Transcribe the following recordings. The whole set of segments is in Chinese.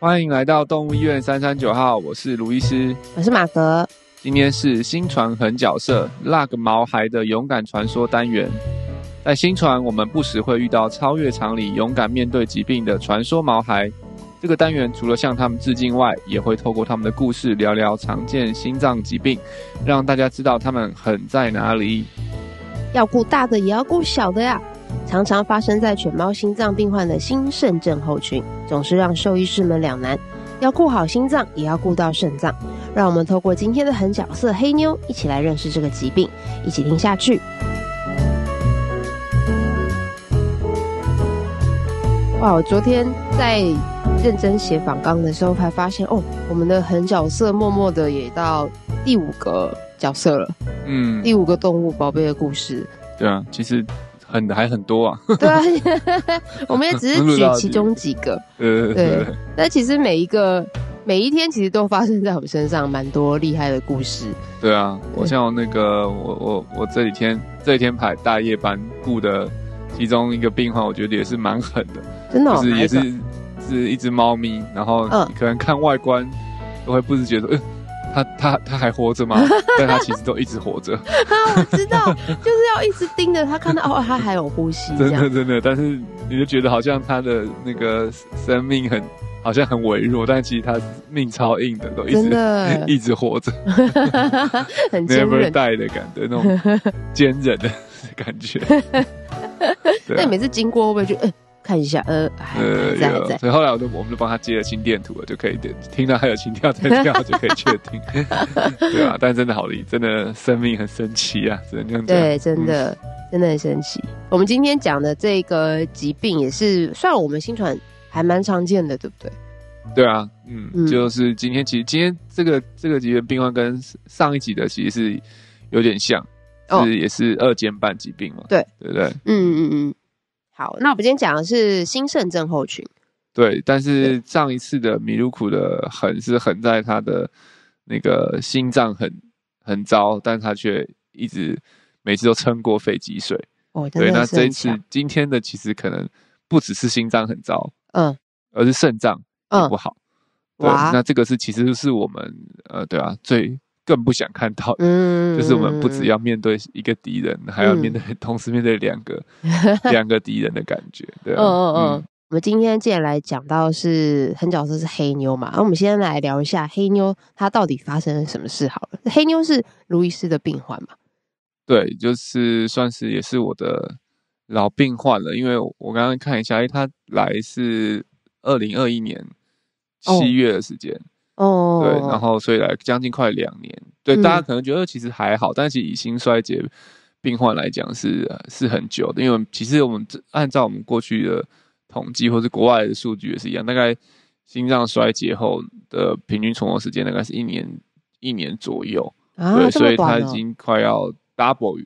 欢迎来到动物医院三三九号，我是卢医师，我是马格。今天是新传狠角色那个毛孩的勇敢传说单元。在新传，我们不时会遇到超越常理、勇敢面对疾病的传说毛孩。这个单元除了向他们致敬外，也会透过他们的故事聊聊常见心脏疾病，让大家知道他们狠在哪里。要顾大的，也要顾小的呀。常常发生在犬猫心脏病患的心肾症候群，总是让兽医师们两难，要顾好心脏，也要顾到肾脏。让我们透过今天的狠角色黑妞，一起来认识这个疾病。一起听下去。哇，我昨天在认真写访纲的时候，才发现哦，我们的狠角色默默的也到第五个角色了。嗯，第五个动物宝贝的故事。对啊，其实。很还很多啊，对啊，我们也只是举其中几个，对 对。那其实每一个每一天，其实都发生在我们身上蛮多厉害的故事。对啊，我像那个我我我这几天这几天排大夜班，雇的其中一个病患，我觉得也是蛮狠的，真的，就是也是是一只猫咪，然后可能看外观都会不自觉得。他他他还活着吗？但他其实都一直活着。啊，我知道，就是要一直盯着他，看到哦，他还有呼吸。真的真的，但是你就觉得好像他的那个生命很好像很微弱，但其实他命超硬的，都一直 一直活着。很 i e 的感觉，那种坚韧的感觉。那每次经过会不会觉得？看一下，呃，还样在。所以后来我就，我们就帮他接了心电图，了，就可以点听到还有心跳在跳，就可以确定，对啊。但真的好厉害，真的生命很神奇啊，只能这样讲。对，真的，真的很神奇。我们今天讲的这个疾病也是，算我们新传还蛮常见的，对不对？对啊，嗯，就是今天其实今天这个这个疾病病患跟上一集的其实是有点像，是也是二尖瓣疾病嘛？对，对不对？嗯嗯嗯。好，那我们今天讲的是心肾症候群。对，但是上一次的米卢库的痕是痕在他的那个心脏很很糟，但他却一直每次都撑过肺积水。哦，对，那这一次今天的其实可能不只是心脏很糟，嗯，而是肾脏不好。对，那这个是其实是我们呃，对啊，最。更不想看到，就是我们不只要面对一个敌人，还要面对同时面对两个 两个敌人的感觉，对嗯嗯，嗯我们今天既然来讲到是很角色是黑妞嘛，那我们先来聊一下黑妞她到底发生了什么事好了。黑妞是路易斯的病患嘛？对，就是算是也是我的老病患了，因为我刚刚看一下，哎，他来是二零二一年七月的时间。哦，对，然后所以来将近快两年，对，大家可能觉得其实还好，但是以心衰竭病患来讲是是很久的，因为其实我们按照我们过去的统计或是国外的数据也是一样，大概心脏衰竭后的平均存活时间大概是一年一年左右，对，所以他已经快要 double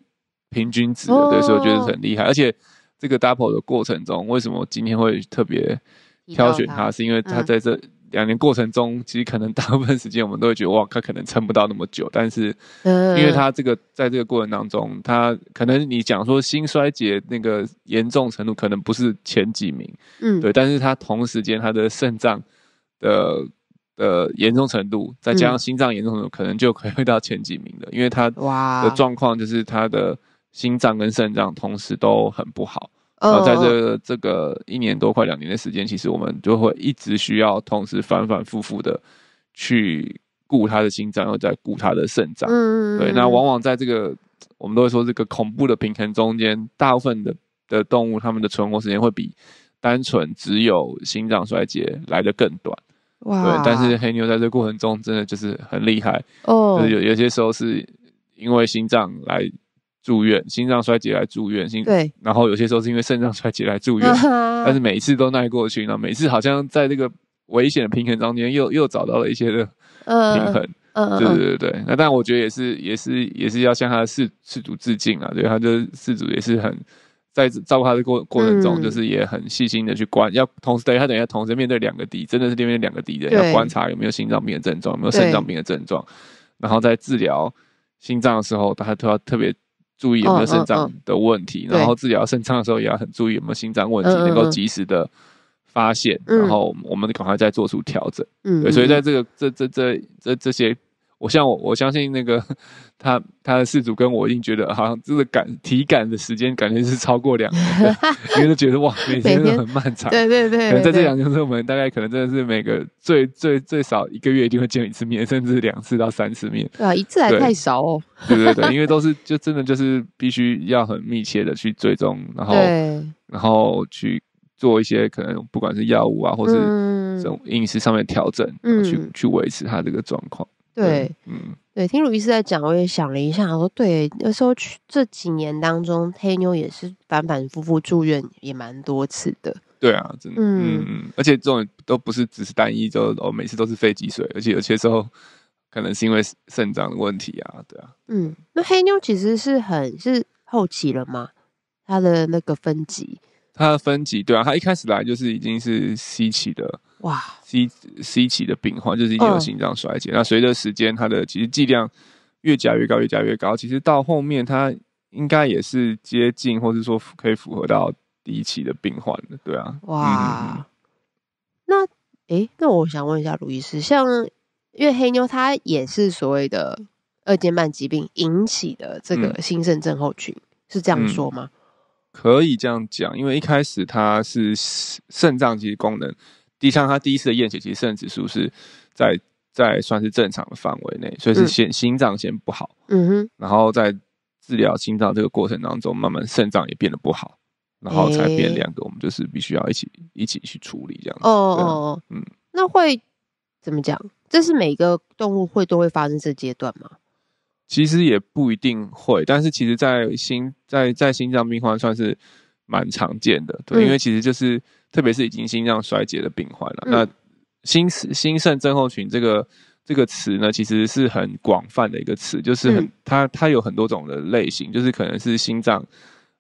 平均值了，对，所以我觉得很厉害，而且这个 double 的过程中，为什么今天会特别挑选他，是因为他在这。两年过程中，其实可能大部分时间我们都会觉得，哇，他可能撑不到那么久。但是，嗯，因为他这个在这个过程当中，他可能你讲说心衰竭那个严重程度可能不是前几名，嗯，对。但是，他同时间他的肾脏的的严重程度，再加上心脏严重程度，可能就可以到前几名的，因为他的状况就是他的心脏跟肾脏同时都很不好。然后在这这个一年多快两年的时间，其实我们就会一直需要同时反反复复的去顾他的心脏，又在顾他的肾脏。嗯对，那往往在这个我们都会说这个恐怖的平衡中间，大部分的的动物它们的存活时间会比单纯只有心脏衰竭来的更短。哇。对，但是黑牛在这过程中真的就是很厉害。哦。有有些时候是因为心脏来。住院，心脏衰竭来住院，心对，然后有些时候是因为肾脏衰竭来住院，但是每一次都耐过去了，每次好像在这个危险的平衡中间，又又找到了一些的平衡，嗯，对对对对，那但我觉得也是也是也是要向他的事事主致敬啊，对，他就事主也是很在照顾他的过过程中，就是也很细心的去观，要同时等于他等一下同时面对两个敌，真的是面对两个敌人，要观察有没有心脏病的症状，有没有肾脏病的症状，然后在治疗心脏的时候，他要特别。注意有没有肾脏的问题，然后治疗肾脏的时候也要很注意有没有心脏问题，能够及时的发现，然后我们赶快再做出调整。嗯，所以在这个这这这这这些。我像我我相信那个 他他的事主跟我一定觉得好像这个感体感的时间感觉是超过两年，因为觉得哇，每天都很漫长。对对对。在这两年中，我们大概可能真的是每个最最最少一个月一定会见一次面，甚至两次到三次面。啊，一次还太少哦。对对对，因为都是就真的就是必须要很密切的去追踪，然后然后去做一些可能不管是药物啊，或是这种饮食上面调整，去去维持他这个状况。对，嗯，对，听鲁医师在讲，我也想了一下，我说对，那时候去这几年当中，黑妞也是反反复复住院，也蛮多次的。对啊，真的，嗯，而且这种都不是只是单一，就哦，每次都是肺积水，而且有些时候可能是因为肾脏的问题啊，对啊，嗯，那黑妞其实是很是后期了吗？它的那个分级？他的分级对啊，他一开始来就是已经是 C 期的哇，C C 期的病患就是已经有心脏衰竭。那随着时间，他的其实剂量越加越高，越加越高。其实到后面，他应该也是接近，或是说可以符合到 D 期的病患的，对啊。哇，那诶，那我想问一下，鲁医师，像因为黑妞她也是所谓的二尖瓣疾病引起的这个心肾症候群，是这样说吗？可以这样讲，因为一开始他是肾脏其实功能，第像他第一次的验血，其实肾指数是在在算是正常的范围内，所以是先心脏先不好，嗯哼，然后在治疗心脏这个过程当中，慢慢肾脏也变得不好，然后才变两个，我们就是必须要一起一起去处理这样子，哦哦，嗯，那会怎么讲？这是每个动物会都会发生这阶段吗？其实也不一定会，但是其实，在心在在心脏病患算是蛮常见的，对，因为其实就是特别是已经心脏衰竭的病患了。那心心肾症候群这个这个词呢，其实是很广泛的一个词，就是很它它有很多种的类型，就是可能是心脏。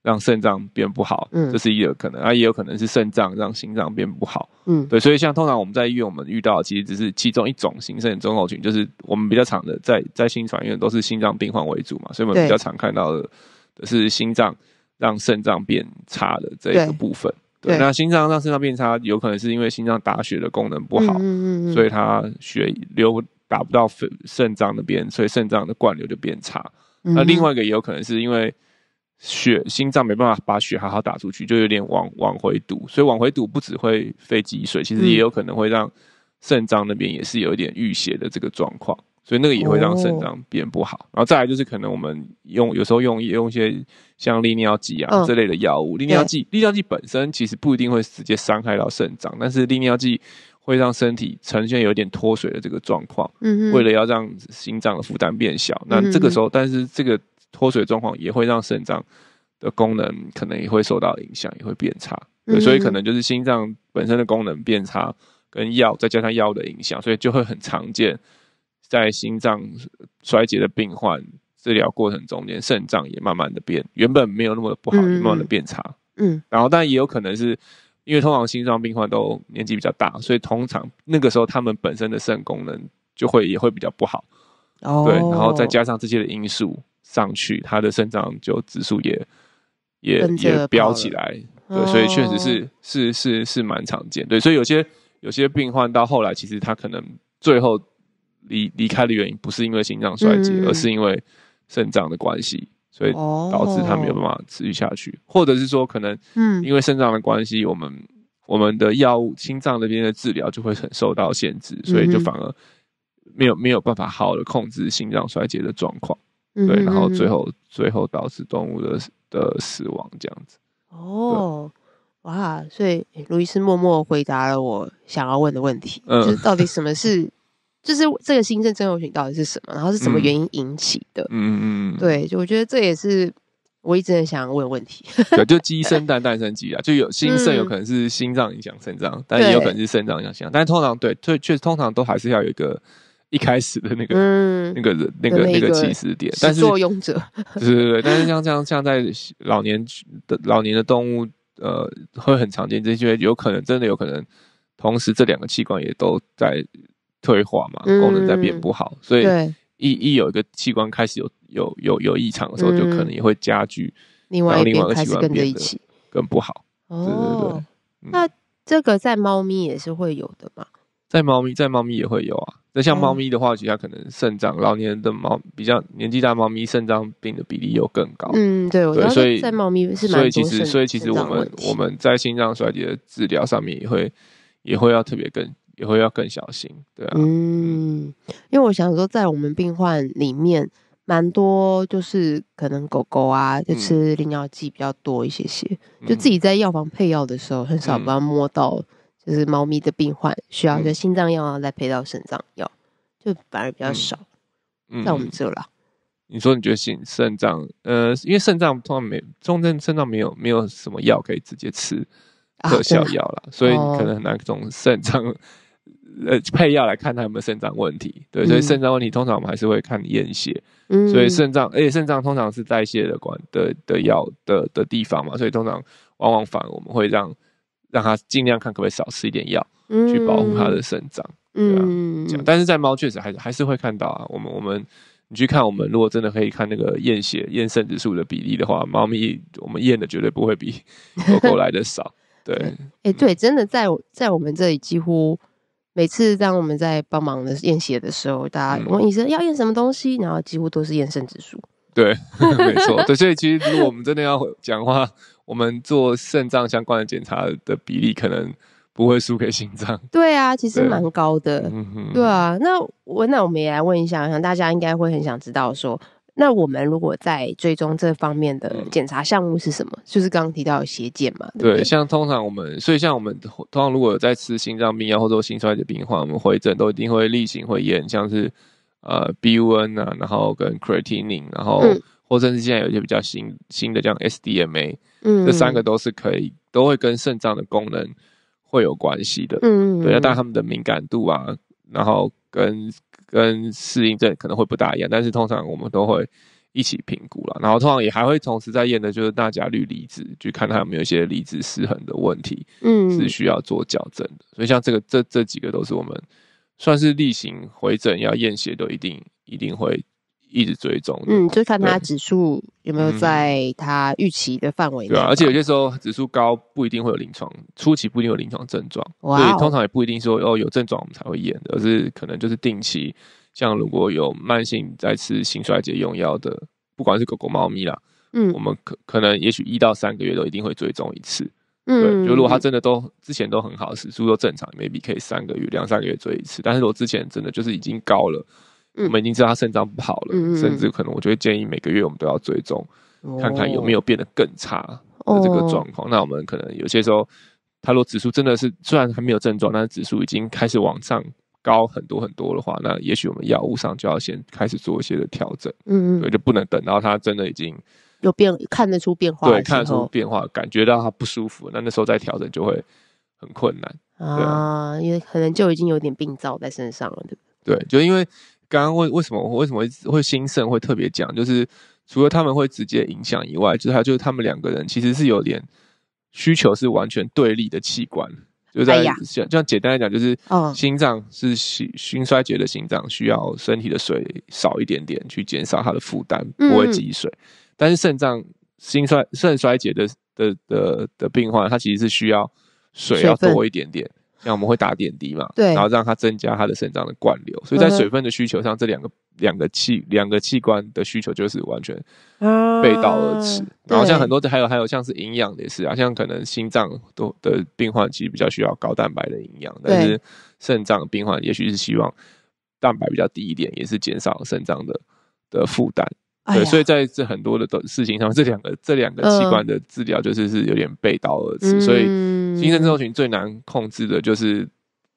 让肾脏变不好，嗯，这是一个可能，啊，也有可能是肾脏让心脏变不好，嗯，对，所以像通常我们在医院我们遇到其实只是其中一种心肾综合群，就是我们比较常的在在心传院都是心脏病患为主嘛，所以我们比较常看到的，是心脏让肾脏变差的这一个部分，对，那心脏让肾脏变差，有可能是因为心脏打血的功能不好，嗯嗯嗯，所以它血流打不到肾肾脏那边，所以肾脏的灌流就变差，那另外一个也有可能是因为。血心脏没办法把血好好打出去，就有点往往回堵，所以往回堵不只会肺积水，其实也有可能会让肾脏那边也是有一点淤血的这个状况，所以那个也会让肾脏变不好。然后再来就是可能我们用有时候用用一些像利尿剂啊这类的药物，利尿剂利尿剂本身其实不一定会直接伤害到肾脏，但是利尿剂会让身体呈现有点脱水的这个状况。嗯嗯，为了要让心脏的负担变小，那这个时候但是这个。脱水状况也会让肾脏的功能可能也会受到影响，也会变差。嗯，所以可能就是心脏本身的功能变差，跟药再加上药的影响，所以就会很常见。在心脏衰竭的病患治疗过程中间，肾脏也慢慢的变，原本没有那么不好，慢慢的变差。嗯，然后但也有可能是因为通常心脏病患都年纪比较大，所以通常那个时候他们本身的肾功能就会也会比较不好。哦，对，然后再加上这些的因素。上去，他的肾脏就指数也也也飙起来，对，所以确实是是是是蛮常见，对，所以有些有些病患到后来，其实他可能最后离离开的原因不是因为心脏衰竭，而是因为肾脏的关系，所以导致他没有办法持续下去，或者是说可能嗯，因为肾脏的关系，我们我们的药物心脏那边的治疗就会很受到限制，所以就反而没有没有办法好的控制心脏衰竭的状况。对，然后最后最后导致动物的的死亡这样子。哦，哇！所以路易斯默默回答了我想要问的问题，就是到底什么是，就是这个心肾症候群到底是什么，然后是什么原因引起的？嗯嗯。对，就我觉得这也是我一直很想问的问题。对，就鸡生蛋，蛋生鸡啊，就有心肾，有可能是心脏影响肾脏，但也有可能是肾脏影响。但通常对，确实通常都还是要有一个。一开始的那个那个人、那个那个起始点，但是作俑者，对对对，但是像这样像在老年的老年的动物，呃，会很常见，这些有可能真的有可能，同时这两个器官也都在退化嘛，功能在变不好，所以一一有一个器官开始有有有有异常的时候，就可能也会加剧，另外另外一个器官跟着更不好，对对对。那这个在猫咪也是会有的嘛？在猫咪，在猫咪也会有啊。那像猫咪的话，其实可能肾脏，老年人的猫比较年纪大，猫咪肾脏病的比例又更高。嗯，对，所以在猫咪是蛮所以其实，所以其实我们我们在心脏衰竭的治疗上面也会也会要特别更也会要更小心，对。嗯，因为我想说，在我们病患里面，蛮多就是可能狗狗啊，就吃利尿剂比较多一些些，就自己在药房配药的时候，很少把它摸到。就是猫咪的病患需要就心脏药啊，再配到肾脏药，就反而比较少，在我们这啦。你说你觉得心肾脏呃，因为肾脏通常没，重症肾脏没有没有什么药可以直接吃特效药了，所以可能很难从肾脏呃配药来看它有没有肾脏问题。对，所以肾脏问题通常我们还是会看验血。嗯，所以肾脏而且肾脏通常是代谢的管的的药的的地方嘛，所以通常往往反我们会让。让它尽量看可不可以少吃一点药，嗯，去保护它的肾脏，嗯，这样。但是在猫确实还是还是会看到啊。我们我们你去看我们如果真的可以看那个验血验肾指数的比例的话，猫咪我们验的绝对不会比狗狗来的少。对，哎，对，真的在在我们这里几乎每次当我们在帮忙的验血的时候，大家问医生要验什么东西，然后几乎都是验肾指数。对，没错，对，所以其实如果我们真的要讲话。我们做肾脏相关的检查的比例可能不会输给心脏。对啊，其实蛮高的。对啊，那我那我们也来问一下，想大家应该会很想知道，说那我们如果在追踪这方面的检查项目是什么？就是刚刚提到血检嘛。对，像通常我们，所以像我们通常如果在吃心脏病药或者心衰的病患，我们回诊都一定会例行会验，像是呃 BUN 啊，然后跟 Creatinine，然后。或者至现在有一些比较新新的，像 SDMA，嗯，这三个都是可以，都会跟肾脏的功能会有关系的，嗯，对。但他们的敏感度啊，然后跟跟适应症可能会不大一样，但是通常我们都会一起评估了。然后通常也还会同时在验的，就是钠钾氯离子，去看他有没有一些离子失衡的问题，嗯，是需要做矫正的。所以像这个这这几个都是我们算是例行回诊要验血都一定一定会。一直追踪，嗯，就看它指数有没有在它预期的范围内。对，而且有些时候指数高不一定会有临床，初期不一定有临床症状，所以通常也不一定说哦有症状我们才会验而是可能就是定期，像如果有慢性再次心衰竭用药的，不管是狗狗猫咪啦，嗯，我们可可能也许一到三个月都一定会追踪一次，嗯，就如果它真的都之前都很好，指数都正常，maybe 可以三个月两三个月追一次，但是我之前真的就是已经高了。我们已经知道他肾脏不好了，甚至可能我就会建议每个月我们都要追踪，看看有没有变得更差的这个状况。那我们可能有些时候，他如果指数真的是虽然还没有症状，但是指数已经开始往上高很多很多的话，那也许我们药物上就要先开始做一些的调整。嗯嗯，所以就不能等到他真的已经有变看得出变化，对，看得出变化，感觉到他不舒服，那那时候再调整就会很困难啊，因为可能就已经有点病灶在身上了，对不对？对，就因为。刚刚为为什么为什么会心肾会特别讲，就是除了他们会直接影响以外，就是他就是他们两个人其实是有点需求是完全对立的器官，就在像像简单来讲就是，心脏是心心衰竭的心脏需要身体的水少一点点去减少它的负担，不会积水，但是肾脏心衰肾衰竭的的的的病患，他其实是需要水要多一点点。像我们会打点滴嘛？对，然后让它增加它的肾脏的灌流。所以，在水分的需求上，这两个两个器两个器官的需求就是完全背道而驰。然后像很多还有还有像是营养也是啊，像可能心脏都的病患其实比较需要高蛋白的营养，但是肾脏病患也许是希望蛋白比较低一点，也是减少肾脏的的负担。对，所以在这很多的事情上，这两个这两个器官的治疗就是是有点背道而驰，所以。精神症候群最难控制的就是，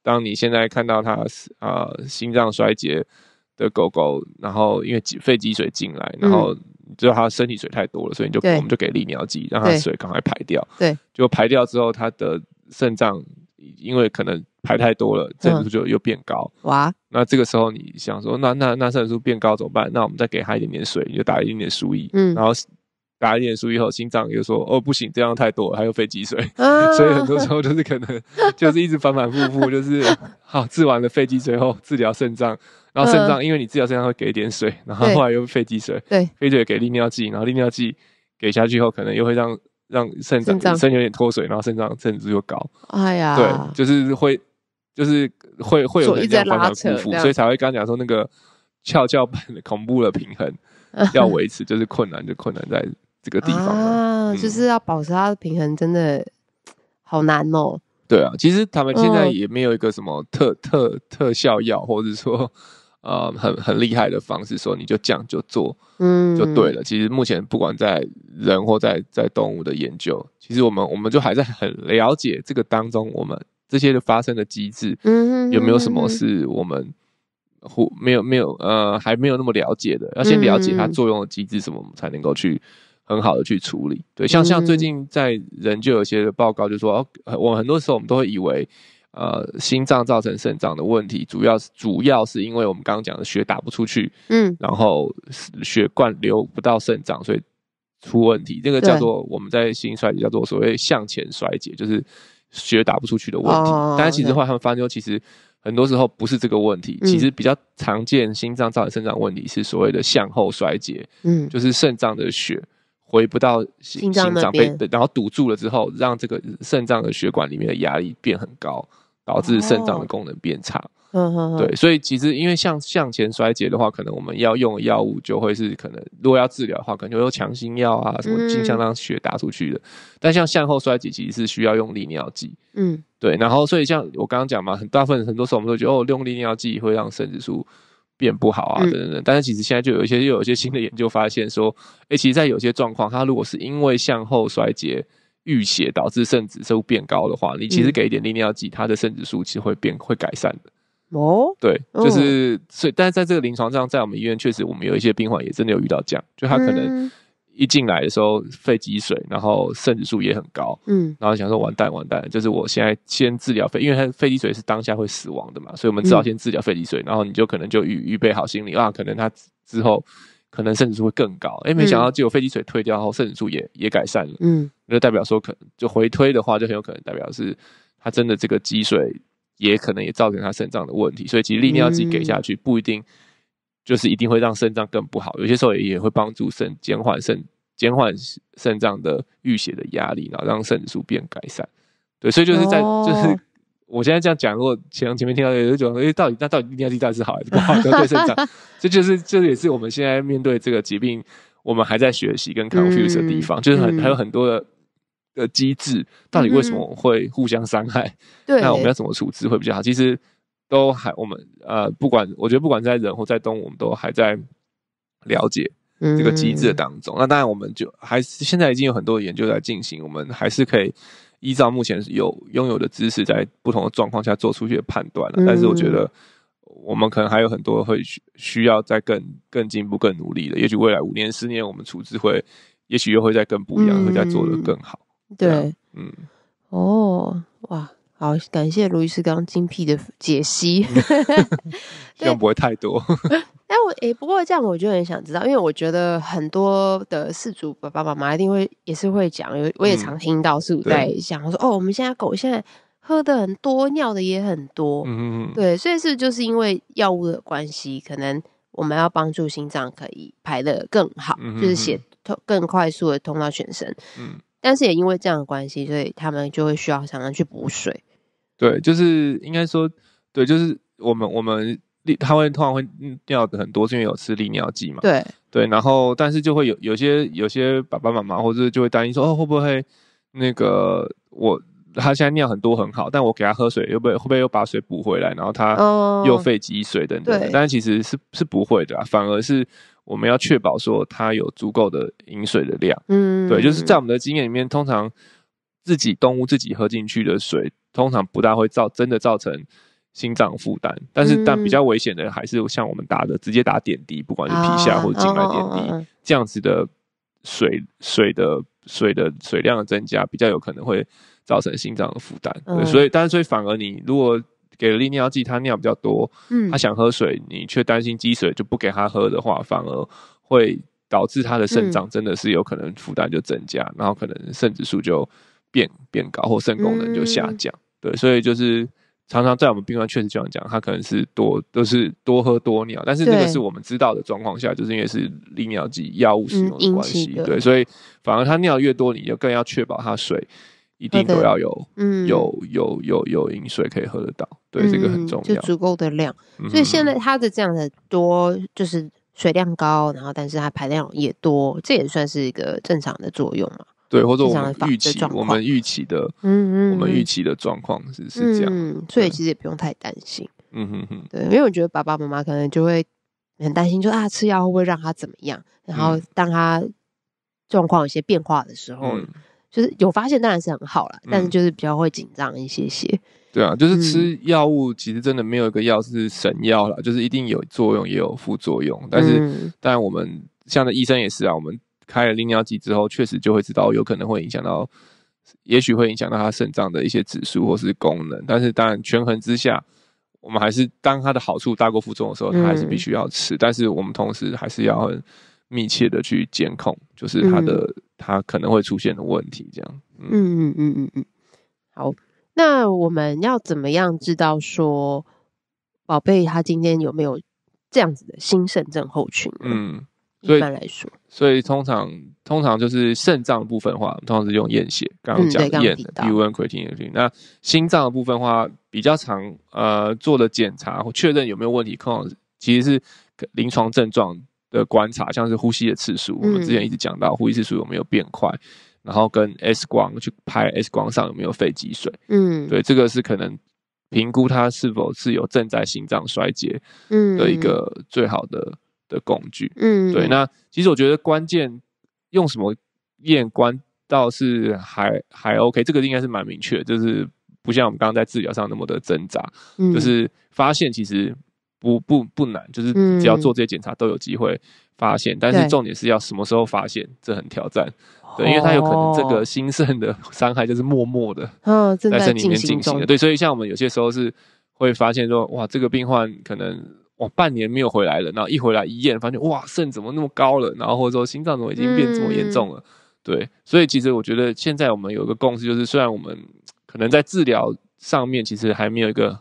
当你现在看到它啊心脏衰竭的狗狗，然后因为积肺积水进来，然后就它身体水太多了，所以你就我们就给利尿剂让它水赶快排掉。对，就排掉之后，它的肾脏因为可能排太多了，肾素就又变高。哇！那这个时候你想说，那那那肾素变高怎么办？那我们再给它一点点水，你就打一点点输液。嗯，然后。打一点输以后，心脏又说：“哦，不行，这样太多了，还有肺积水。” 所以很多时候就是可能就是一直反反复复，就是好治完了肺积水后，治疗肾脏，然后肾脏因为你治疗肾脏会给一点水，然后后来又肺积水，对，肺积水给利尿剂，然后利尿剂给下去后，可能又会让让肾脏肾有点脱水，然后肾脏甚至又高。哎呀，对，就是会就是会会有点这样反反复复，所以才会刚讲说那个翘翘板的恐怖的平衡 要维持就是困难，就困难在。这个地方啊，就是要保持它的平衡，真的好难哦。对啊，其实他们现在也没有一个什么特特特效药，或者说呃很很厉害的方式，说你就这样就做，嗯，就对了。其实目前不管在人或在在动物的研究，其实我们我们就还在很了解这个当中，我们这些发生的机制，嗯，有没有什么是我们或没有没有呃还没有那么了解的？要先了解它作用的机制，什么才能够去。很好的去处理，对，像像最近在人就有一些报告，就说，我很多时候我们都会以为，呃，心脏造成肾脏的问题，主要是主要是因为我们刚刚讲的血打不出去，嗯，然后血灌流不到肾脏，所以出问题，这个叫做我们在心衰竭叫做所谓向前衰竭，就是血打不出去的问题，但是其实后来他们发现，其实很多时候不是这个问题，其实比较常见心脏造成肾脏问题是所谓的向后衰竭，嗯，就是肾脏的血。回不到心心脏被然后堵住了之后，让这个肾脏的血管里面的压力变很高，导致肾脏的功能变差。嗯对，所以其实因为像向前衰竭的话，可能我们要用的药物就会是可能如果要治疗的话，可能会有强心药啊什么，尽量让血打出去的。但像向后衰竭其实需要用利尿剂。嗯。对，然后所以像我刚刚讲嘛，大部分很多时候我们都觉得哦，用利尿剂会让肾指数。变不好啊，等等等。但是其实现在就有一些，又有一些新的研究发现说，哎，其实，在有些状况，他如果是因为向后衰竭淤血导致肾指数变高的话，你其实给一点利尿剂，它他的肾指数其实会变会改善的。哦，对，就是所以，但是在这个临床上，在我们医院确实，我们有一些病患也真的有遇到这样，就他可能。一进来的时候，肺积水，然后肾指数也很高，嗯，然后想说完蛋完蛋，就是我现在先治疗肺，因为他肺积水是当下会死亡的嘛，所以我们只好先治疗肺积水，然后你就可能就预预备好心理啊，可能他之后可能肾指数会更高，哎，没想到果肺积水退掉后，肾指数也也改善了，嗯，那就代表说，可就回推的话，就很有可能代表是他真的这个积水也可能也造成他肾脏的问题，所以其实利尿剂自己给下去，不一定。就是一定会让肾脏更不好，有些时候也也会帮助肾减缓肾减缓肾脏的淤血的压力，然后让肾素变改善。对，所以就是在就是我现在这样讲，如果前前面听到有一种，哎，到底那到底低压是好还是不好 对肾脏？这就是这也是我们现在面对这个疾病，我们还在学习跟 confuse 的地方，就是很还有很多的呃机制，到底为什么会互相伤害？对，那我们要怎么处置会比较好？其实。都还我们呃，不管我觉得不管在人或在动物，我们都还在了解这个机制的当中。那当然，我们就还是现在已经有很多研究在进行，我们还是可以依照目前有拥有的知识，在不同的状况下做出一些判断了。但是我觉得我们可能还有很多会需需要再更更进步、更努力的。也许未来五年、十年，我们处置会也许又会再更不一样，会再做得更好。对，嗯，哦，哇。好，感谢卢医师刚精辟的解析，这 样不会太多。哎，我哎，不过这样我就很想知道，因为我觉得很多的饲主爸爸妈妈一定会也是会讲，有我也常听到饲主在讲说，哦，我们现在狗现在喝的很多，尿的也很多，嗯嗯对，所以是就是因为药物的关系，可能我们要帮助心脏可以排的更好，就是血通更快速的通到全身，嗯，但是也因为这样的关系，所以他们就会需要常常去补水。对，就是应该说，对，就是我们我们利他会通常会尿的很多，是因为有吃利尿剂嘛。对对，然后但是就会有有些有些爸爸妈妈或者就会担心说，哦，会不会那个我他现在尿很多很好，但我给他喝水，会不会会不会又把水补回来，然后他又废积水等等。对，但是其实是是不会的，反而是我们要确保说他有足够的饮水的量。嗯，对，就是在我们的经验里面，通常自己动物自己喝进去的水。通常不大会造真的造成心脏负担，但是但比较危险的还是像我们打的直接打点滴，不管是皮下或者静脉点滴这样子的水水的水的水量的增加，比较有可能会造成心脏的负担。所以，但是所以反而你如果给了利尿剂，他尿比较多，嗯，他想喝水，你却担心积水就不给他喝的话，反而会导致他的肾脏真的是有可能负担就增加，然后可能肾指数就变变高或肾功能就下降。对，所以就是常常在我们病房确实这样讲，他可能是多都是多喝多尿，但是那个是我们知道的状况下，就是因为是利尿剂药物使用的关系。对，所以反而他尿越多，你就更要确保他水一定都要有，嗯，有有有有饮水可以喝得到。对，这个很重要，就足够的量。所以现在他的这样的多就是水量高，然后但是他排量也多，这也算是一个正常的作用嘛。对，或者我们预期，我们预期的，嗯嗯，我们预期的状况是是这样，嗯，所以其实也不用太担心，嗯哼哼，对，因为我觉得爸爸妈妈可能就会很担心，就啊吃药会不会让他怎么样，然后当他状况有些变化的时候，就是有发现当然是很好了，但是就是比较会紧张一些些。对啊，就是吃药物，其实真的没有一个药是神药了，就是一定有作用也有副作用，但是当然我们像的医生也是啊，我们。开了利尿剂之后，确实就会知道有可能会影响到，也许会影响到他肾脏的一些指数或是功能。但是当然权衡之下，我们还是当它的好处大过负重的时候，他还是必须要吃。但是我们同时还是要密切的去监控，就是他的他可能会出现的问题这样。嗯嗯嗯嗯嗯。好，那我们要怎么样知道说，宝贝他今天有没有这样子的心肾症候群？嗯。所以来说，所以通常通常就是肾脏部分的话，通常是用验血。刚刚讲验的，语文 i n i 下去。那心脏的部分话，比较常呃做的检查或确认有没有问题，通常其实是临床症状的观察，像是呼吸的次数。我们之前一直讲到呼吸次数有没有变快，然后跟 X 光去拍 X 光上有没有肺积水。嗯，对，这个是可能评估它是否是有正在心脏衰竭嗯的一个最好的。的工具，嗯，对，那其实我觉得关键用什么验官倒是还还 OK，这个应该是蛮明确，就是不像我们刚刚在治疗上那么的挣扎，就是发现其实不不不难，就是只要做这些检查都有机会发现，但是重点是要什么时候发现，这很挑战，对，因为它有可能这个心肾的伤害就是默默的，在这里面进行，的。对，所以像我们有些时候是会发现说，哇，这个病患可能。哇，半年没有回来了，然后一回来一验，发现哇，肾怎么那么高了？然后或者说心脏怎么已经变这么严重了？对，所以其实我觉得现在我们有个共识，就是虽然我们可能在治疗上面其实还没有一个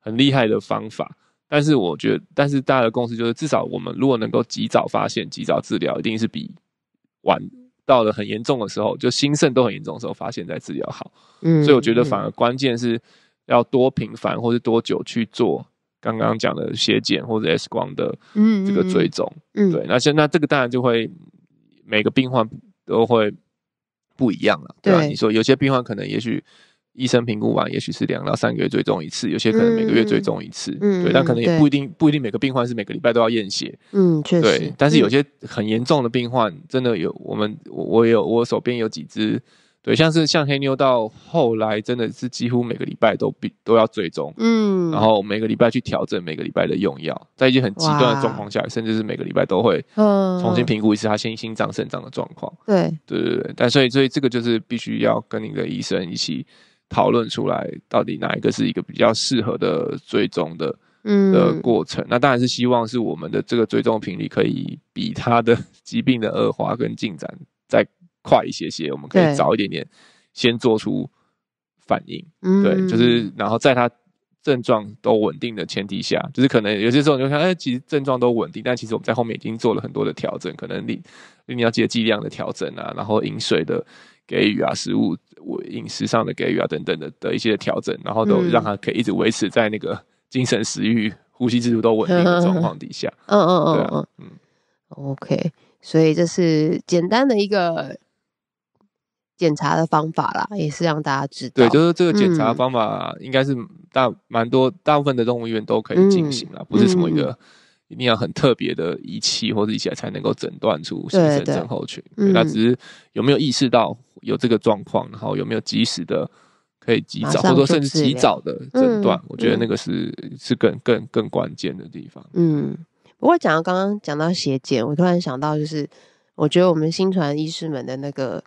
很厉害的方法，但是我觉得，但是大家的共识就是，至少我们如果能够及早发现、及早治疗，一定是比晚到了很严重的时候，就心肾都很严重的时候发现再治疗好。嗯，所以我觉得反而关键是要多频繁或者多久去做。刚刚讲的血检或者 X 光的，这个追踪，嗯，对，那现那这个当然就会每个病患都会不一样了，对吧？你说有些病患可能也许医生评估完，也许是两到三个月追踪一次，有些可能每个月追踪一次，嗯，对，但可能也不一定，不一定每个病患是每个礼拜都要验血，嗯，确实，但是有些很严重的病患，真的有我们我有我手边有几只。对，像是像黑妞到后来，真的是几乎每个礼拜都必都要追踪，嗯，然后每个礼拜去调整每个礼拜的用药，在一些很极端的状况下，甚至是每个礼拜都会重新评估一次他心心脏肾脏的状况。对对对对，但所以所以这个就是必须要跟你的医生一起讨论出来，到底哪一个是一个比较适合的追踪的嗯的过程。那当然是希望是我们的这个追踪频率可以比他的 疾病的恶化跟进展再。快一些些，我们可以早一点点，先做出反应。嗯，对，就是然后在他症状都稳定的前提下，就是可能有些时候你就看，哎，其实症状都稳定，但其实我们在后面已经做了很多的调整，可能你你要记得剂量的调整啊，然后饮水的给予啊，食物饮食上的给予啊等等的的一些调整，然后都让它可以一直维持在那个精神、食欲、呼吸制度都稳定的状况底下。嗯嗯嗯嗯嗯。OK，所以这是简单的一个。检查的方法啦，也是让大家知道。对，就是这个检查方法，应该是大蛮多大部分的动物医院都可以进行了，不是什么一个一定要很特别的仪器或者起器才能够诊断出新生症候群。那只是有没有意识到有这个状况，然后有没有及时的可以及早，或者说甚至及早的诊断，我觉得那个是是更更更关键的地方。嗯，不过讲到刚刚讲到血检，我突然想到，就是我觉得我们新传医师们的那个。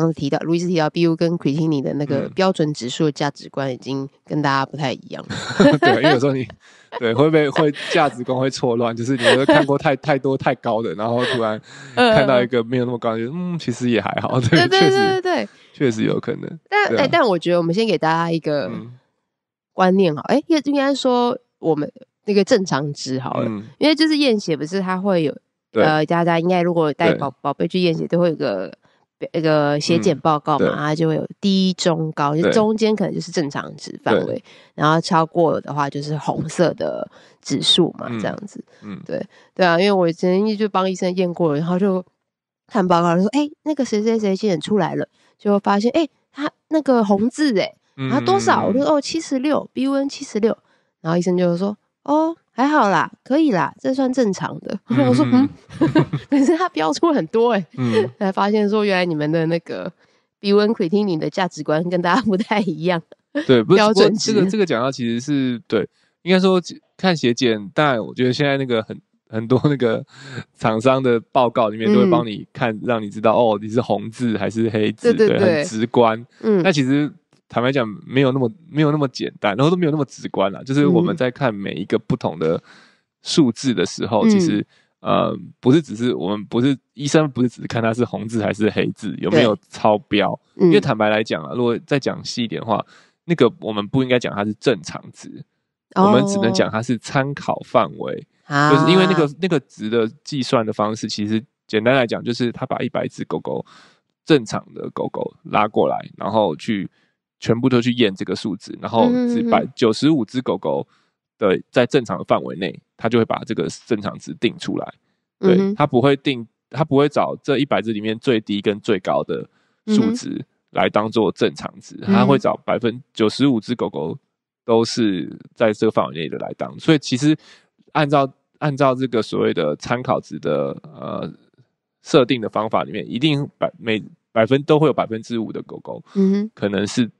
当时提到，路易斯提到，B U 跟 c r i s t i n i 的那个标准指数的价值观已经跟大家不太一样了。对，因为有时候你对会被会价值观会错乱，就是你会看过太太多太高的，然后突然看到一个没有那么高，的，嗯，其实也还好。对，对对对，确实有可能。但但我觉得我们先给大家一个观念哈，哎，应该说我们那个正常值好了，因为就是验血不是它会有，呃，大家应该如果带宝宝贝去验血，都会有一个。那个血检报告嘛，它就会有低、中、高，就中间可能就是正常值范围，然后超过的话就是红色的指数嘛，这样子。嗯，对，对啊，因为我曾经就帮医生验过，然后就看报告，他说：“哎，那个谁谁谁血检出来了，就会发现，哎，他那个红字，哎，然后多少？我说哦，七十六 b o n 七十六，然后医生就说。”哦，还好啦，可以啦，这算正常的。我说，嗯，可是他标出很多哎，嗯、才发现说原来你们的那个比文奎汀，你的价值观跟大家不太一样。对，标准。这个这个讲到其实是对，应该说看鞋尖。但我觉得现在那个很很多那个厂商的报告里面都会帮你看，让你知道哦你是红字还是黑字，对，很直观。嗯，那其实。坦白讲，没有那么没有那么简单，然后都没有那么直观了。就是我们在看每一个不同的数字的时候，其实呃，不是只是我们不是医生，不是只是看它是红字还是黑字有没有超标。因为坦白来讲啊，如果再讲细一点的话，那个我们不应该讲它是正常值，我们只能讲它是参考范围。就是因为那个那个值的计算的方式，其实简单来讲，就是他把一百只狗狗正常的狗狗拉过来，然后去。全部都去验这个数值，然后只百九十五只狗狗的在正常的范围内，它就会把这个正常值定出来。对，它不会定，它不会找这一百只里面最低跟最高的数值来当做正常值，它会找百分九十五只狗狗都是在这个范围内的来当。所以其实按照按照这个所谓的参考值的呃设定的方法里面，一定百每百分都会有百分之五的狗狗，嗯哼，可能是。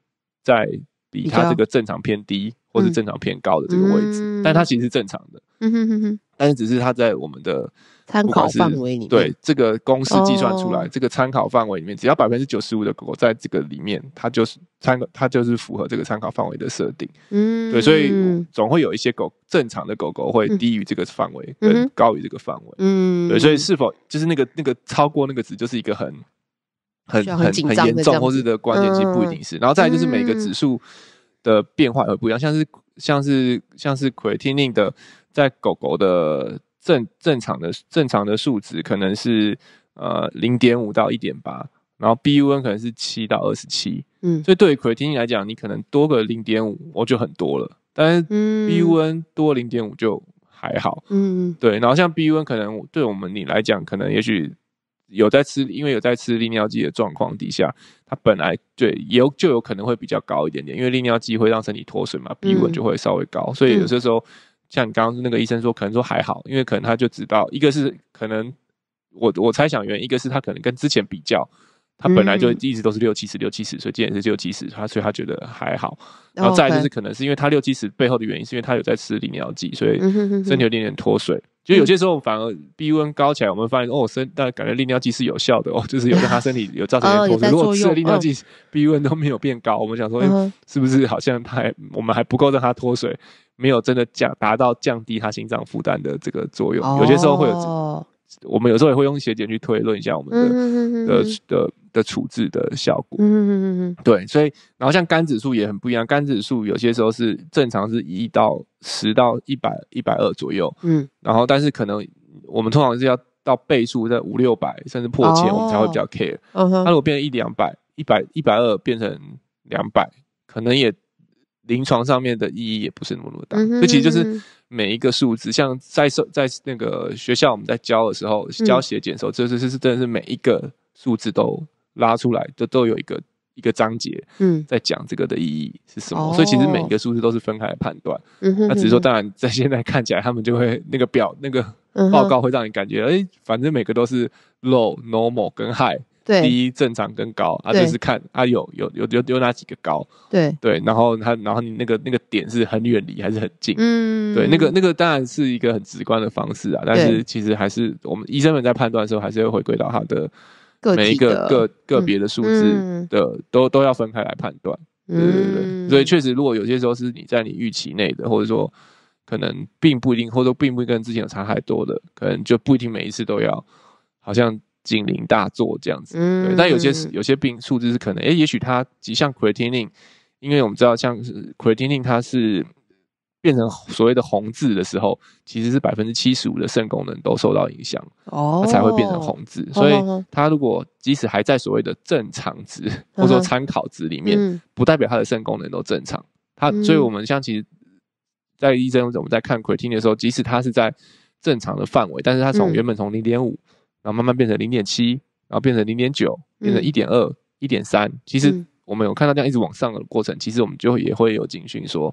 在比它这个正常偏低，或是正常偏高的这个位置，但它其实是正常的。嗯哼哼哼。但是只是它在我们的参考范围里，面，对这个公式计算出来，这个参考范围里面，只要百分之九十五的狗在这个里面，它就是参考，它就是符合这个参考范围的设定。嗯。对，所以总会有一些狗正常的狗狗会低于这个范围，跟高于这个范围。嗯。对，所以是否就是那个那个超过那个值，就是一个很。很很很严重，或是的关键实不一定是，然后再来就是每个指数的变化而不一样，像是像是像是 i n 宁的，在狗狗的正正常的正常的数值可能是呃零点五到一点八，然后 BUN 可能是七到二十七，嗯，所以对于 i n 宁来讲，你可能多个零点五，我就很多了，但是 BUN 多零点五就还好，嗯，对，然后像 BUN 可能对我们你来讲，可能也许。有在吃，因为有在吃利尿剂的状况底下，他本来对有就有可能会比较高一点点，因为利尿剂会让身体脱水嘛，鼻温就会稍微高。所以有些时候，像你刚刚那个医生说，可能说还好，因为可能他就知道，一个是可能我我猜想原因，一个是他可能跟之前比较，他本来就一直都是六七十、六七十，所以今天是六七十，他所以他觉得还好。然后再就是可能是因为他六七十背后的原因，是因为他有在吃利尿剂，所以身体有点点脱水。就有些时候反而 b 温高起来，我们发现哦，身但感觉利尿剂是有效的哦，就是有让他身体 有造成一些脱水。如果吃了利尿剂 b 温、都没有变高，我们想说，哎，是不是好像他我们还不够让他脱水，没有真的降达到降低他心脏负担的这个作用？有些时候会有。我们有时候也会用血检点去推论一下我们的的的。的处置的效果，嗯嗯嗯嗯，对，所以然后像肝指数也很不一样，肝指数有些时候是正常是一到十到一百一百二左右，嗯，然后但是可能我们通常是要到倍数在五六百甚至破千，我们才会比较 care。它如果变成一两百、一百一百二变成两百，可能也临床上面的意义也不是那么那么大。这其实就是每一个数字，像在在那个学校我们在教的时候教写检的时候，这这是真的是每一个数字都。拉出来都都有一个一个章节，嗯，在讲这个的意义是什么。所以其实每一个数字都是分开判断，嗯哼。那只是说，当然在现在看起来，他们就会那个表那个报告会让你感觉，哎，反正每个都是 low、normal 跟 high，对，低、正常跟高啊，就是看啊有有有有有哪几个高，对对。然后他然后你那个那个点是很远离还是很近，嗯，对，那个那个当然是一个很直观的方式啊，但是其实还是我们医生们在判断的时候，还是要回归到他的。每一个个个别的数字的都都要分开来判断，对对对，所以确实，如果有些时候是你在你预期内的，或者说可能并不一定，或者并不跟之前有差太多，的可能就不一定每一次都要好像警铃大作这样子。但有些有些病数字是可能，哎，也许它，像 c r t i n 宁，因为我们知道像 c r t i n 宁，它是。变成所谓的红字的时候，其实是百分之七十五的肾功能都受到影响，它才会变成红字。所以它如果即使还在所谓的正常值 或者说参考值里面，不代表它的肾功能都正常。它所以我们像其实，在医生我们在看奎宁的时候，即使它是在正常的范围，但是它从原本从零点五，然后慢慢变成零点七，然后变成零点九，变成一点二、一点三，其实我们有看到这样一直往上的过程，其实我们就也会有警讯说。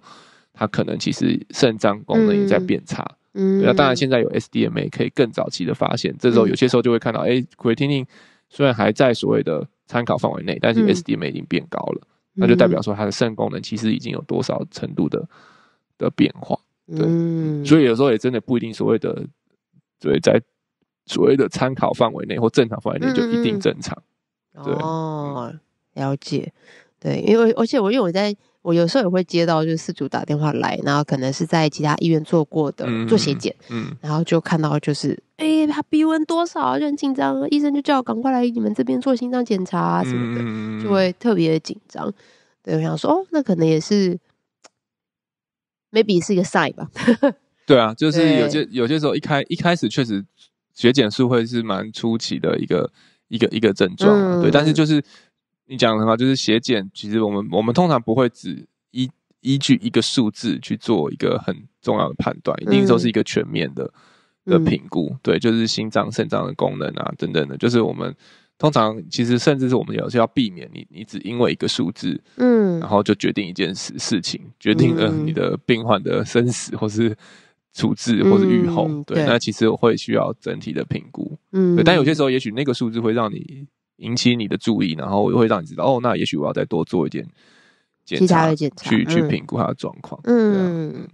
他可能其实肾脏功能也在变差，嗯，那当然现在有 SDMA 可以更早期的发现，这时候有些时候就会看到，哎，奎听听虽然还在所谓的参考范围内，但是 SDMA 已经变高了，那就代表说他的肾功能其实已经有多少程度的的变化，对，所以有时候也真的不一定所谓的，对，在所谓的参考范围内或正常范围内就一定正常，对，哦，了解，对，因为而且我因为我在。我有时候也会接到，就是四组打电话来，然后可能是在其他医院做过的做血检，嗯，然后就看到就是，哎，他鼻温多少，就很紧张，医生就叫我赶快来你们这边做心脏检查什么的，就会特别紧张。对，我想说，哦，那可能也是，maybe 是一个 sign 吧。对啊，就是有些有些时候一开一开始确实血检是会是蛮出奇的一个一个一个症状，对，但是就是。你讲很好，就是血检，其实我们我们通常不会只依依据一个数字去做一个很重要的判断，一定都是一个全面的的评估。对，就是心脏、肾脏的功能啊等等的，就是我们通常其实甚至是我们有候要避免你你只因为一个数字，嗯，然后就决定一件事事情，决定了你的病患的生死或是处置或是愈后。对，那其实会需要整体的评估。嗯，但有些时候，也许那个数字会让你。引起你的注意，然后又会让你知道哦，那也许我要再多做一点检查，检查去去评估他的状况。嗯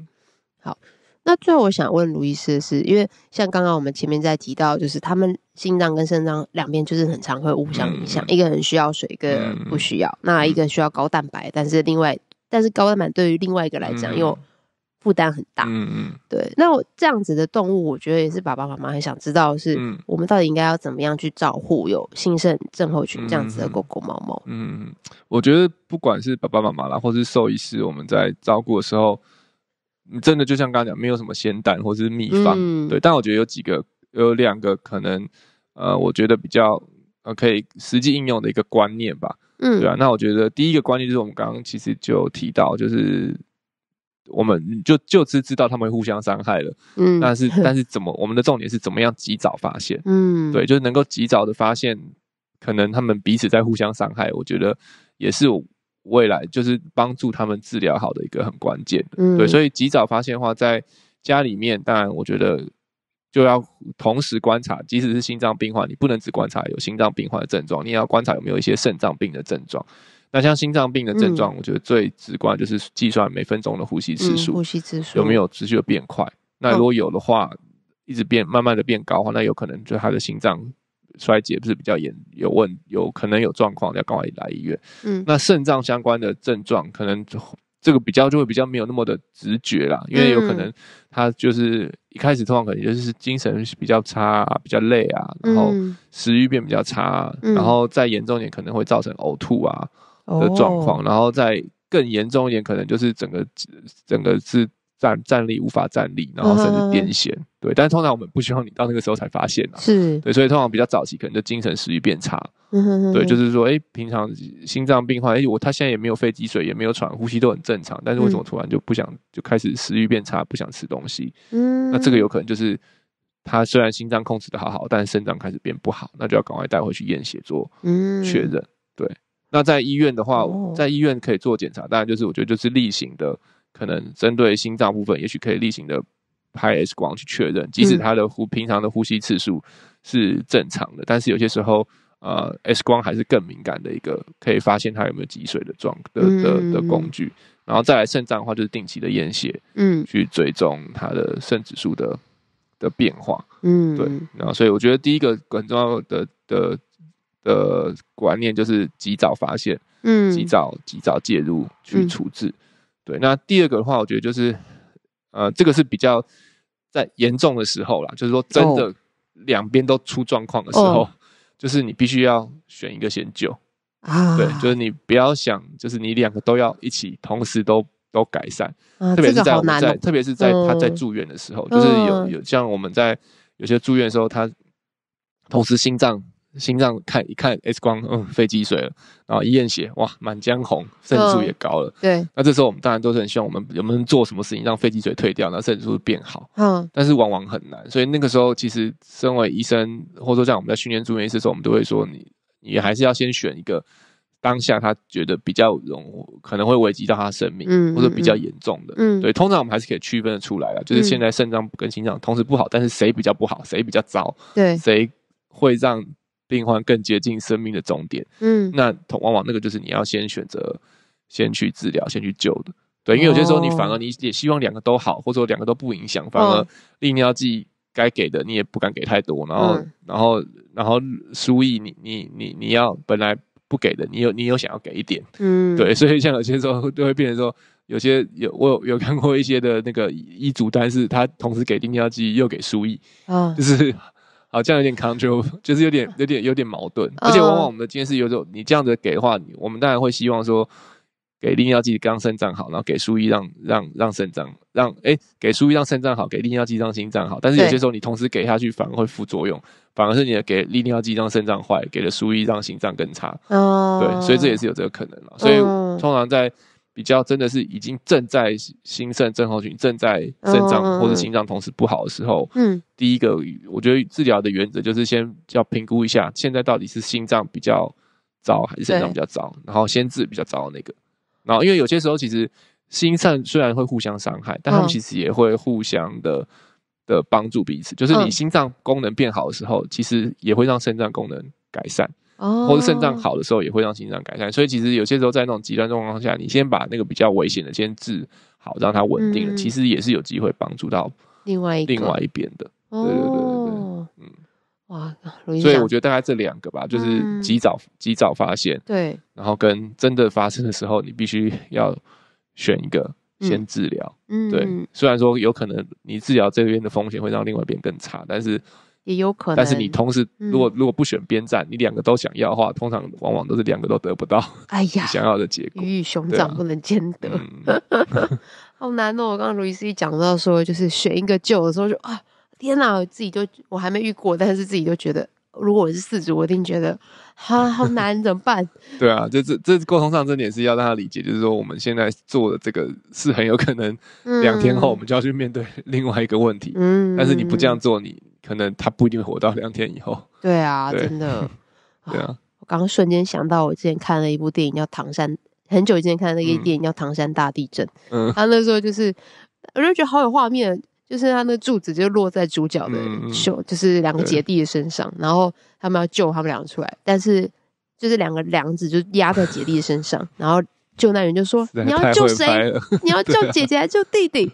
好，那最后我想问卢医师的是，因为像刚刚我们前面在提到，就是他们心脏跟肾脏两边就是很常会互相影响，一个人需要水，一个不需要；那一个需要高蛋白，但是另外，但是高蛋白对于另外一个来讲又。负担很大，嗯嗯，对。那这样子的动物，我觉得也是爸爸妈妈很想知道，是我们到底应该要怎么样去照护有新生症候群这样子的狗狗、猫猫。嗯，我觉得不管是爸爸妈妈啦，或是兽医师，我们在照顾的时候，你真的就像刚刚讲，没有什么仙丹或者是秘方，对。但我觉得有几个，有两个可能，呃，我觉得比较呃可以实际应用的一个观念吧。嗯，对啊。那我觉得第一个观念就是我们刚刚其实就提到，就是。我们就就是知道他们互相伤害了。嗯，但是 但是怎么？我们的重点是怎么样及早发现？嗯，对，就是能够及早的发现，可能他们彼此在互相伤害。我觉得也是未来就是帮助他们治疗好的一个很关键的。嗯，对，所以及早发现的话，在家里面，当然我觉得就要同时观察，即使是心脏病患，你不能只观察有心脏病患的症状，你也要观察有没有一些肾脏病的症状。那像心脏病的症状，我觉得最直观就是计算每分钟的呼吸次数，呼吸次数有没有持续的变快？那如果有的话，一直变慢慢的变高的话，那有可能就他的心脏衰竭不是比较严有问，有可能有状况要赶快来医院。嗯，那肾脏相关的症状，可能这个比较就会比较没有那么的直觉啦，因为有可能他就是一开始通常可能就是精神比较差，啊、比较累啊，然后食欲变比较差，然后再严重点可能会造成呕吐啊。的状况，然后再更严重一点，可能就是整个整个是站站立无法站立，然后甚至癫痫。对，但是通常我们不希望你到那个时候才发现啊。是。对，所以通常比较早期，可能就精神食欲变差。嗯哼对，就是说，哎，平常心脏病患，哎，我他现在也没有肺积水，也没有喘，呼吸都很正常，但是为什么突然就不想，就开始食欲变差，不想吃东西？嗯。那这个有可能就是他虽然心脏控制的好好，但是肾脏开始变不好，那就要赶快带回去验血做确认。对。那在医院的话，在医院可以做检查，当然就是我觉得就是例行的，可能针对心脏部分，也许可以例行的拍 X 光去确认。即使他的呼平常的呼吸次数是正常的，但是有些时候啊，X 光还是更敏感的一个可以发现它有没有积水的状的的的工具。然后再来肾脏的话，就是定期的验血，嗯，去追踪它的肾指数的的变化。嗯，对，然后所以我觉得第一个很重要的的。的观念就是及早发现，嗯，及早及早介入去处置。对，那第二个的话，我觉得就是，呃，这个是比较在严重的时候啦，就是说真的两边都出状况的时候，就是你必须要选一个先救啊。对，就是你不要想，就是你两个都要一起同时都都改善。啊，在我们在特别是在他在住院的时候，就是有有像我们在有些住院的时候，他同时心脏。心脏看一看 X 光，嗯，肺积水了，然后一验血，哇，满江红，肾素也高了。对，那这时候我们当然都是很希望我们能不能做什么事情让肺积水退掉，那后肾素变好。嗯，但是往往很难。所以那个时候，其实身为医生，或者说像我们在训练住院医师的时候，我们都会说，你，你还是要先选一个当下他觉得比较容，可能会危及到他生命，嗯，或者比较严重的，嗯，对，通常我们还是可以区分的出来的，就是现在肾脏跟心脏同时不好，但是谁比较不好，谁比较糟，对，谁会让。病患更接近生命的终点，嗯，那往往那个就是你要先选择，先去治疗，先去救的，对，因为有些时候你反而你也希望两个都好，或者两个都不影响，反而利尿剂该给的你也不敢给太多，然后然后然后输液你你你你要本来不给的，你有你有想要给一点，嗯，对，所以像有些时候就会变成说，有些有我有有看过一些的那个医嘱单是他同时给利尿剂又给输液，啊，就是。好，这样有点 control，就是有点 有点有点矛盾，而且往往我们的经验是，有种你这样子给的话，我们当然会希望说，给利尿剂让肾脏好，然后给输液让让让肾脏，让哎给输液让肾脏好，给利尿剂让心脏好，但是有些时候你同时给下去，反而会副作用，反而是你的给利尿剂让肾脏坏，给了输液让心脏更差，哦，对，所以这也是有这个可能了，所以通常在。比较真的是已经正在心肾、症候群正在肾脏或者心脏同时不好的时候，嗯，第一个我觉得治疗的原则就是先要评估一下现在到底是心脏比较糟还是肾脏比较糟，然后先治比较糟的那个。然后因为有些时候其实心脏虽然会互相伤害，但它们其实也会互相的的帮助彼此。就是你心脏功能变好的时候，其实也会让肾脏功能改善。哦，或者肾脏好的时候也会让心脏改善，所以其实有些时候在那种极端状况下，你先把那个比较危险的先治好，让它稳定了，其实也是有机会帮助到另外一另外一边的。哦，嗯，哇，所以我觉得大概这两个吧，就是及早及早发现，对，然后跟真的发生的时候，你必须要选一个先治疗，嗯，对，虽然说有可能你治疗这边的风险会让另外一边更差，但是。也有可能，但是你同时如果如果不选边站，你两个都想要的话，通常往往都是两个都得不到。哎呀，想要的结果，鱼与熊掌不能兼得，好难哦！我刚刚卢斯一讲到说，就是选一个旧的时候，就啊，天哪，自己就我还没遇过，但是自己就觉得，如果我是四主，我一定觉得，啊，好难，怎么办？对啊，这这这沟通上这点是要让他理解，就是说我们现在做的这个是很有可能两天后我们就要去面对另外一个问题。嗯，但是你不这样做，你。可能他不一定活到两天以后。对啊，真的。对啊，我刚刚瞬间想到，我之前看了一部电影叫《唐山》，很久以前看那个电影叫《唐山大地震》。嗯。他那时候就是，我就觉得好有画面，就是他那柱子就落在主角的手，就是两个姐弟的身上，然后他们要救他们两个出来，但是就是两个梁子就压在姐弟的身上，然后。救那人就说：“你要 救谁？你要救姐姐还是救弟弟？”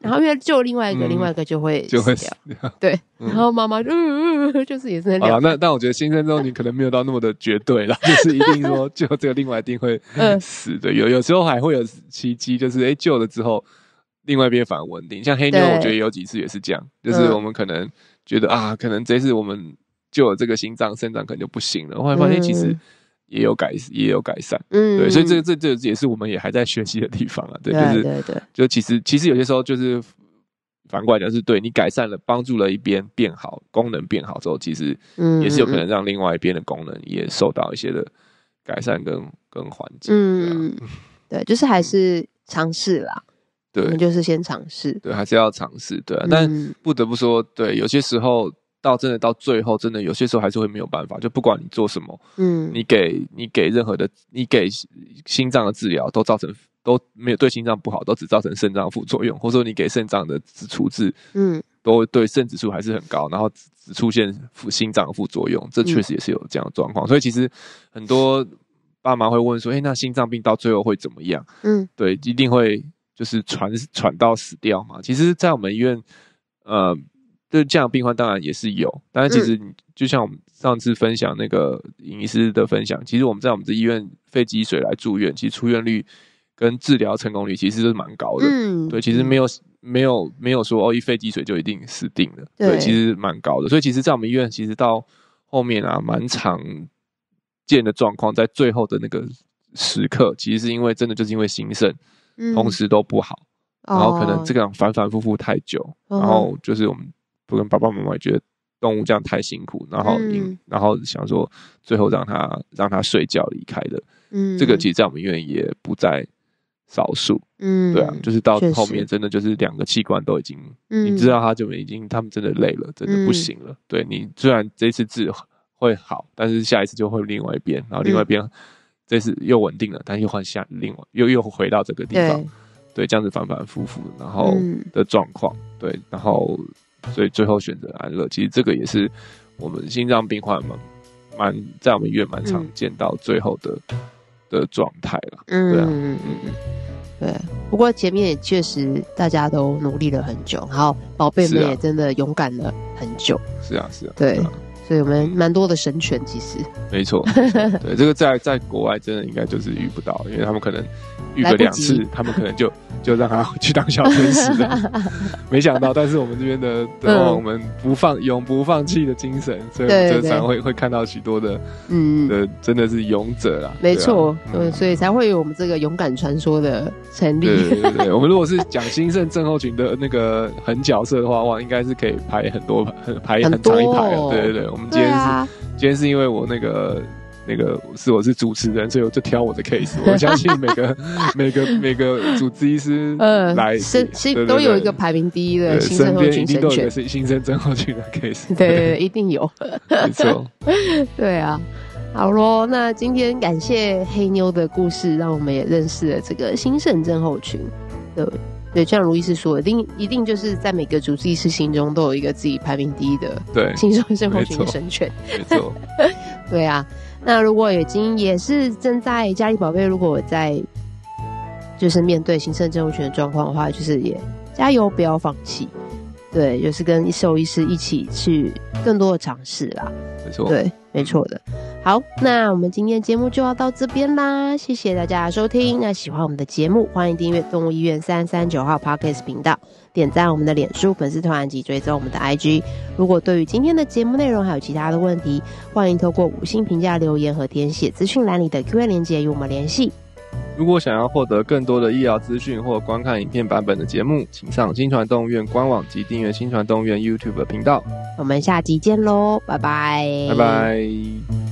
然后因为救另外一个，另外一个就会就会死掉。对，然后妈妈嗯嗯，就是也是。啊，那但我觉得新生中你可能没有到那么的绝对了，就是一定说救这个另外一定会 死的。有有时候还会有奇迹，就是哎救了之后，另外一边反而稳定。像黑妞，我觉得有几次也是这样，就是我们可能觉得啊，可能这次我们救了这个心脏肾脏，可能就不行了。后来发现其实。也有改也有改善，嗯，对，所以这这这也是我们也还在学习的地方了，对，就是对，对，就其实其实有些时候就是反过来讲，是对你改善了，帮助了一边变好，功能变好之后，其实嗯，也是有可能让另外一边的功能也受到一些的改善跟跟缓解，嗯，对，就是还是尝试啦，对，就是先尝试，对，还是要尝试，对啊，但不得不说，对，有些时候。到真的到最后，真的有些时候还是会没有办法。就不管你做什么，嗯，你给你给任何的你给心脏的治疗，都造成都没有对心脏不好，都只造成肾脏副作用，或者说你给肾脏的处置，嗯，都对肾指数还是很高，然后只只出现副心脏的副作用，这确实也是有这样的状况。所以其实很多爸妈会问说：“哎，那心脏病到最后会怎么样？”嗯，对，一定会就是喘喘到死掉嘛。其实，在我们医院，呃。就这样，病患当然也是有，但是其实你就像我们上次分享那个医师的分享，其实我们在我们这医院肺积水来住院，其实出院率跟治疗成功率其实都是蛮高的。嗯，对，其实没有没有没有说哦，一肺积水就一定死定了。对，其实蛮高的。所以其实，在我们医院，其实到后面啊，蛮常见的状况，在最后的那个时刻，其实是因为真的就是因为心肾同时都不好，然后可能这个反反复复太久，然后就是我们。不跟爸爸妈妈觉得动物这样太辛苦，然后，嗯，然后想说最后让它让它睡觉离开的，嗯，这个其实在我们院也不在少数，嗯，对啊，就是到后面真的就是两个器官都已经，你知道他就已经他们真的累了，真的不行了。对你虽然这次治会好，但是下一次就会另外一边，然后另外一边这次又稳定了，但又换下另外又又回到这个地方，对，这样子反反复复，然后的状况，对，然后。所以最后选择安乐，其实这个也是我们心脏病患蛮蛮在我们医院蛮常见到最后的的状态了。嗯嗯嗯嗯，对。不过前面也确实大家都努力了很久，然后宝贝们也真的勇敢了很久。是啊，是啊，对。对我们蛮多的神犬其实，没错，对这个在在国外真的应该就是遇不到，因为他们可能遇个两次，他们可能就 就让他去当小天使了。没想到，但是我们这边的，我们不放永不放弃的精神，所以我们会会看到许多的，嗯，的真的是勇者啊，没错，所以才会有我们这个勇敢传说的成立。对对我们如果是讲新胜症候群的那个狠角色的话，哇，应该是可以排很多排，很排很长一排，对对对。们今天是今天是因为我那个那个是我是主持人，所以我就挑我的 case。我相信每个 每个每个主治医师，呃，来是是都有一个排名第一的新生候群，一定有是新生症候群的 case。对，一定有，没错，对啊。好咯，那今天感谢黑妞的故事，让我们也认识了这个新生症候群，的对，就像卢医师说，一定一定就是在每个主治医师心中都有一个自己排名第一的对新 生正红群的神犬，没错，对啊。那如果已经也是正在家里宝贝，如果我在就是面对新生正红犬的状况的话，就是也加油，不要放弃。对，就是跟兽医师一起去更多的尝试啦，没错，对，没错的。好，那我们今天节目就要到这边啦，谢谢大家收听。那喜欢我们的节目，欢迎订阅动物医院三三九号 Podcast 频道，点赞我们的脸书粉丝团及追踪我们的 IG。如果对于今天的节目内容还有其他的问题，欢迎透过五星评价留言和填写资讯栏里的 q a 链接与我们联系。如果想要获得更多的医疗资讯或观看影片版本的节目，请上新传动物院官网及订阅新传动物园 YouTube 频道。我们下集见喽，拜拜，拜拜。